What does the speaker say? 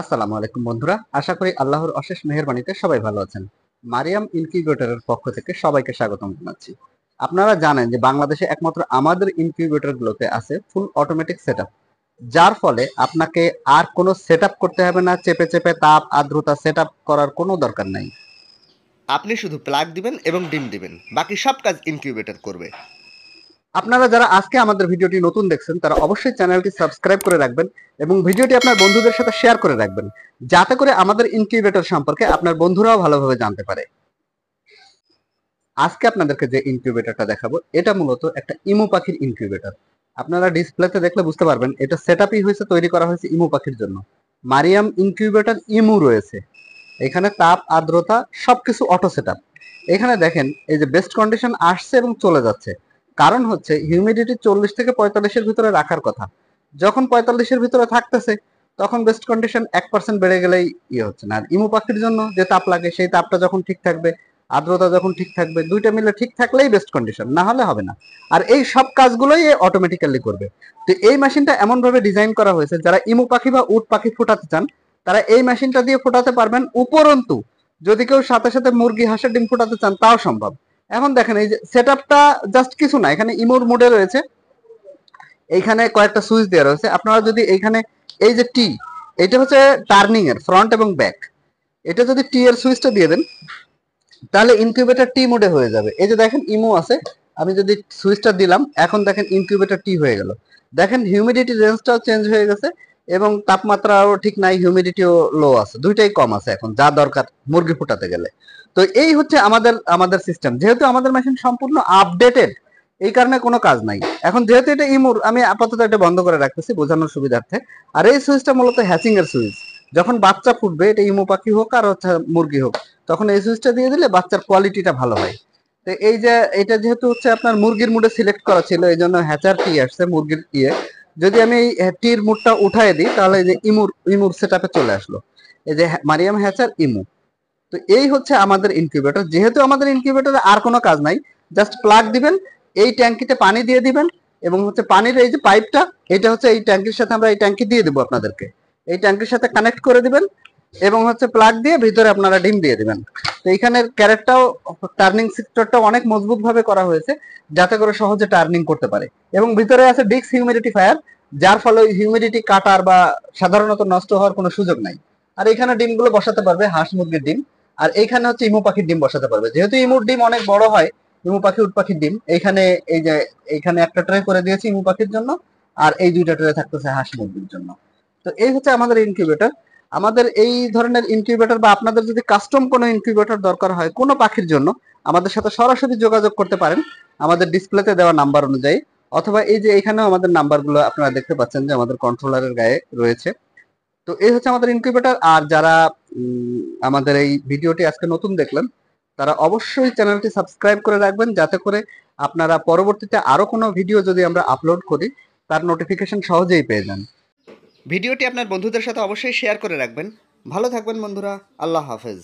আসসালামু আলাইকুম বন্ধুরা আশা করি আল্লাহর অশেষ মেহরবানিতে সবাই ভালো আছেন মারিয়াম ইনকিউবেটরের পক্ষ থেকে সবাইকে স্বাগতম জানাচ্ছি আপনারা জানেন যে বাংলাদেশে একমাত্র আমাদের গুলোতে আছে ফুল অটোমেটিক সেট যার ফলে আপনাকে আর কোনো সেট করতে হবে না চেপে চেপে তাপ আর্দ্রতা সেট করার কোনো দরকার নাই আপনি শুধু প্লাগ দিবেন এবং ডিম দিবেন বাকি সব কাজ ইনকিউবেটর করবে আপনারা যারা আজকে আমাদের ভিডিওটি নতুন দেখছেন তারা অবশ্যই চ্যানেলটি সাবস্ক্রাইব করে রাখবেন এবং ভিডিওটি আপনার বন্ধুদের সাথে শেয়ার করে রাখবেন যাতে করে আমাদের ইনকিউবেটর সম্পর্কে আপনার বন্ধুরাও ভালোভাবে জানতে পারে আজকে আপনাদেরকে যে ইনকিউবেটরটা দেখাবো এটা মূলত একটা ইমু পাখির ইনকিউবেটর আপনারা ডিসপ্লেতে দেখলে বুঝতে পারবেন এটা সেট আপই হয়েছে তৈরি করা হয়েছে ইমু পাখির জন্য মারিয়াম ইনকিউবেটর ইমু রয়েছে এখানে তাপ আর্দ্রতা সবকিছু অটো সেট এখানে দেখেন এই যে বেস্ট কন্ডিশন আসছে এবং চলে যাচ্ছে কারণ হচ্ছে হিউমিডিটি চল্লিশ থেকে পঁয়তাল্লিশের ভিতরে রাখার কথা যখন পঁয়তাল্লিশের ভিতরে থাকতেছে তখন বেস্ট কন্ডিশন এক পার্সেন্ট বেড়ে গেলেই ইয়ে হচ্ছে না আর ইমু পাখির জন্য যে তাপ লাগে সেই তাপটা যখন ঠিক থাকবে আর্দ্রতা যখন ঠিক থাকবে দুইটা মিলে ঠিক থাকলেই বেস্ট কন্ডিশন না হলে হবে না আর এই সব কাজগুলোই এ অটোমেটিক্যালি করবে তো এই মেশিনটা এমনভাবে ডিজাইন করা হয়েছে যারা ইমু পাখি বা উট পাখি ফোটাতে চান তারা এই মেশিনটা দিয়ে ফোটাতে পারবেন উপরন্তু যদি কেউ সাথে সাথে মুরগি হাঁসের ডিম ফোটাতে চান তাও সম্ভব এখন দেখেন এই যে সেট আপটা জাস্ট কিছু না এখানে ইমোর মোডে রয়েছে এইখানে কয়েকটা সুইচ দেওয়া রয়েছে আপনারা যদি এইখানে এই যে টি এটা হচ্ছে টার্নিং এর ফ্রন্ট এবং ব্যাক এটা যদি টি এর সুইচটা দিয়ে দেন তাহলে ইনকিউবেটার টি মোডে হয়ে যাবে এই যে দেখেন ইমো আছে আমি যদি সুইচটা দিলাম এখন দেখেন ইনকিউবেটার টি হয়ে গেল দেখেন হিউমিডিটি রেঞ্জটাও চেঞ্জ হয়ে গেছে এবং তাপমাত্রাও ঠিক নাই হিউমিডিটিও লো আছে দুইটাই কম আছে এখন যা দরকার মুরগি ফুটাতে গেলে তো এই হচ্ছে আমাদের আমাদের সিস্টেম যেহেতু আমাদের মেশিন সম্পূর্ণ আপডেটেড এই কারণে কোনো কাজ নাই এখন যেহেতু এটা ইমোর আমি আপাতত এটা বন্ধ করে রাখতেছি বোঝানোর সুবিধার্থে আর এই সুইচটা মূলত হ্যাচিং এর সুইচ যখন বাচ্চা ফুটবে এটা ইমো পাখি হোক আর হচ্ছে মুরগি হোক তখন এই সুইচটা দিয়ে দিলে বাচ্চার কোয়ালিটিটা ভালো হয় তো এই যে এটা যেহেতু হচ্ছে আপনার মুরগির মুডে সিলেক্ট করা ছিল এই জন্য হ্যাচার কি আসছে মুরগির ইয়ে যদি আমি টির মুডটা উঠাই দিই তাহলে যে ইমুর ইমুর সেটাপে চলে আসলো এই যে মারিয়াম হ্যাচার ইমু তো এই হচ্ছে আমাদের ইনকিউবেটর যেহেতু আমাদের ইনকিউবেটরে আর কোনো কাজ নাই জাস্ট প্লাগ দিবেন এই ট্যাঙ্কিতে পানি দিয়ে দিবেন এবং হচ্ছে পানির এই যে পাইপটা এটা হচ্ছে এই ট্যাঙ্কির সাথে আমরা এই ট্যাঙ্কি দিয়ে দেবো আপনাদেরকে এই ট্যাঙ্কির সাথে কানেক্ট করে দিবেন এবং হচ্ছে প্লাগ দিয়ে ভিতরে আপনারা ডিম দিয়ে দিবেন এইখানের ক্যারেটটাও টার্নিং সেক্টরটা অনেক মজবুত ভাবে করা হয়েছে যাতে করে সহজে টার্নিং করতে পারে এবং ভিতরে আছে ডিক্স ফায়ার যার ফলে হিউমিডিটি কাটার বা সাধারণত নষ্ট হওয়ার কোনো সুযোগ নাই আর এখানে ডিমগুলো বসাতে পারবে হাঁস মুরগির ডিম আর এইখানে হচ্ছে ইমু পাখির ডিম বসাতে পারবে যেহেতু ইমুর ডিম অনেক বড় হয় ইমু পাখি উট পাখির ডিম এইখানে এই যে এইখানে একটা ট্রে করে দিয়েছি ইমু পাখির জন্য আর এই দুইটা ট্রে থাকতেছে হাঁস মুরগির জন্য তো এই হচ্ছে আমাদের ইনকিউবেটর আমাদের এই ধরনের ইনকিউবেটর বা আপনাদের যদি কাস্টম কোনো ইনকিউবেটর দরকার হয় কোনো পাখির জন্য আমাদের সাথে সরাসরি যোগাযোগ করতে পারেন আমাদের ডিসপ্লেতে দেওয়া নাম্বার অনুযায়ী অথবা এই যে এখানেও আমাদের নাম্বারগুলো আপনারা দেখতে পাচ্ছেন যে আমাদের কন্ট্রোলারের গায়ে রয়েছে তো এই হচ্ছে আমাদের ইনকিউবেটর আর যারা আমাদের এই ভিডিওটি আজকে নতুন দেখলেন তারা অবশ্যই চ্যানেলটি সাবস্ক্রাইব করে রাখবেন যাতে করে আপনারা পরবর্তীতে আরও কোনো ভিডিও যদি আমরা আপলোড করি তার নোটিফিকেশন সহজেই পেয়ে যান ভিডিওটি আপনার বন্ধুদের সাথে অবশ্যই শেয়ার করে রাখবেন ভালো থাকবেন বন্ধুরা আল্লাহ হাফেজ